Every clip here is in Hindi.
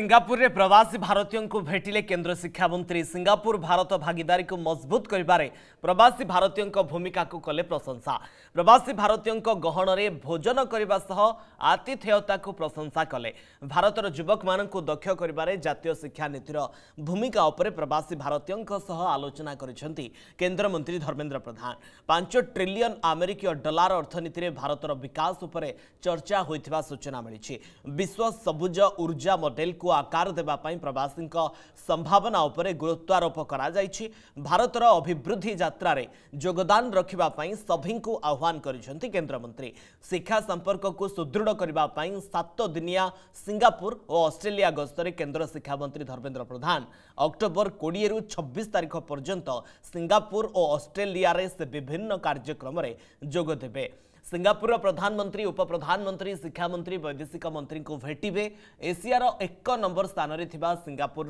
सिंगापुर प्रवासी भारतीयों को भेटिले केन्द्र शिक्षामंत्री सिंगापुर भारत भागीदारी को मजबूत करें प्रवासी भारतीयों भूमिका को कले प्रशंसा प्रवासी भारतीयों गहन में भोजन करने आतिथेयता को प्रशंसा कले भारत युवक मान दक्ष कर जितिय शिक्षा नीतिर भूमिका उपर प्रवासी भारतीयों आलोचना केन्द्रमंत्री धर्मेन्द्र प्रधान पांच ट्रिलियन आमेरिकीय डलार अर्थनीति में भारत विकास उपर चर्चा होता सूचना मिली विश्व सबुज ऊर्जा मडेल ଅର୍ଥନୀତିକୁ ଆକାର ଦେବା ପାଇଁ ପ୍ରବାସୀଙ୍କ ସମ୍ଭାବନା ଉପରେ ଗୁରୁତ୍ୱାରୋପ କରାଯାଇଛି ଭାରତର ଅଭିବୃଦ୍ଧି ଯାତ୍ରାରେ ଯୋଗଦାନ ରଖିବା ପାଇଁ ସଭିଙ୍କୁ ଆହ୍ୱାନ କରିଛନ୍ତି କେନ୍ଦ୍ରମନ୍ତ୍ରୀ ଶିକ୍ଷା ସମ୍ପର୍କକୁ ସୁଦୃଢ଼ କରିବା ପାଇଁ ସାତଦିନିଆ ସିଙ୍ଗାପୁର ଓ ଅଷ୍ଟ୍ରେଲିଆ ଗସ୍ତରେ କେନ୍ଦ୍ର ଶିକ୍ଷାମନ୍ତ୍ରୀ ଧର୍ମେନ୍ଦ୍ର ପ୍ରଧାନ ଅକ୍ଟୋବର କୋଡ଼ିଏରୁ ଛବିଶ ତାରିଖ ପର୍ଯ୍ୟନ୍ତ ସିଙ୍ଗାପୁର ଓ ଅଷ୍ଟ୍ରେଲିଆରେ ସେ ବିଭିନ୍ନ କାର୍ଯ୍ୟକ୍ରମରେ ଯୋଗଦେବେ सिंगापुर प्रधानमंत्री उप्रधानमंत्री शिक्षामंत्री वैदेशिक मंत्री को भेटे एसीयर एक नंबर स्थान सिंगापुर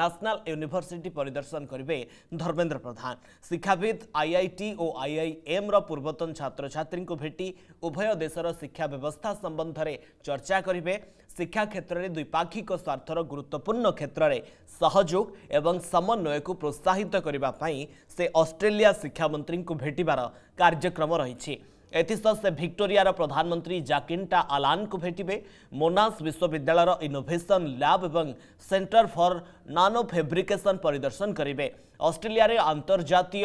न्यासनाल यूनिभर्सीटी परिदर्शन करेंगे धर्मेन्द्र प्रधान शिक्षाविद आईआईटी और आईआईएम रूर्वतन छात्र छी को भेट उभय देशर शिक्षा व्यवस्था संबंध में चर्चा करेंगे शिक्षा क्षेत्र में द्विपाक्षिक स्वार्थर गुरुत्वपूर्ण क्षेत्र में सहयोग और समन्वय को प्रोत्साहित करने से अस्ट्रेलिया शिक्षामंत्री को भेटार कार्यक्रम रही ଏଥିସହ ସେ ଭିକ୍ଟୋରିଆର ପ୍ରଧାନମନ୍ତ୍ରୀ ଜାକିଣ୍ଟା ଆଲାନ୍ଙ୍କୁ ଭେଟିବେ ମୋନାସ୍ ବିଶ୍ୱବିଦ୍ୟାଳୟର ଇନୋଭେସନ୍ ଲ୍ୟାବ୍ ଏବଂ ସେଣ୍ଟର ଫର୍ ନାନୋ ଫେବ୍ରିକେସନ୍ ପରିଦର୍ଶନ କରିବେ ଅଷ୍ଟ୍ରେଲିଆରେ ଆନ୍ତର୍ଜାତୀୟ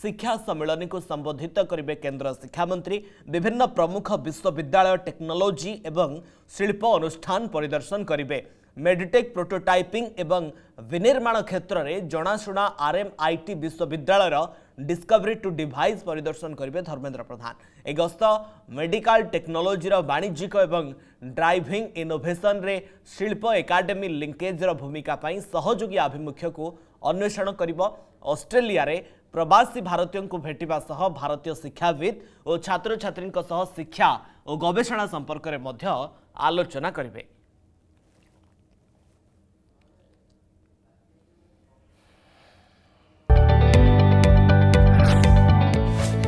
ଶିକ୍ଷା ସମ୍ମିଳନୀକୁ ସମ୍ବୋଧିତ କରିବେ କେନ୍ଦ୍ର ଶିକ୍ଷାମନ୍ତ୍ରୀ ବିଭିନ୍ନ ପ୍ରମୁଖ ବିଶ୍ୱବିଦ୍ୟାଳୟ ଟେକ୍ନୋଲୋଜି ଏବଂ ଶିଳ୍ପ ଅନୁଷ୍ଠାନ ପରିଦର୍ଶନ କରିବେ ମେଡିଟେକ୍ ପ୍ରୋଟୋଟାଇପିଂ ଏବଂ ବିନିର୍ମାଣ କ୍ଷେତ୍ରରେ ଜଣାଶୁଣା ଆର୍ଏମ୍ଆଇଟି ବିଶ୍ୱବିଦ୍ୟାଳୟର ডিসকভরি টু ডিভাইস পরিদর্শন করবে ধর্মেন্দ্র প্রধান এই গস্ত মেডিকাল টেকনোলোজির বাণিজ্যিক এবং ড্রাইভিং ইনোভেসনরে শিল্প একাডেমি লিঙ্কেজর ভূমিকা পাই সহযোগী আভিমুখ্যক অন্বেষণ করব অস্ট্রেলিয়ায় প্রবাসী ভারতীয়ଙ୍କୁ ভেটিবা সহ ভারতীয় শিক্ষাবিদ ও ছাত্রছাত্রীଙ୍କ সহ শিକ୍ଷା ও গবেষণা সম্পর্কে ମଧ୍ୟ আলোচনা କରିବେ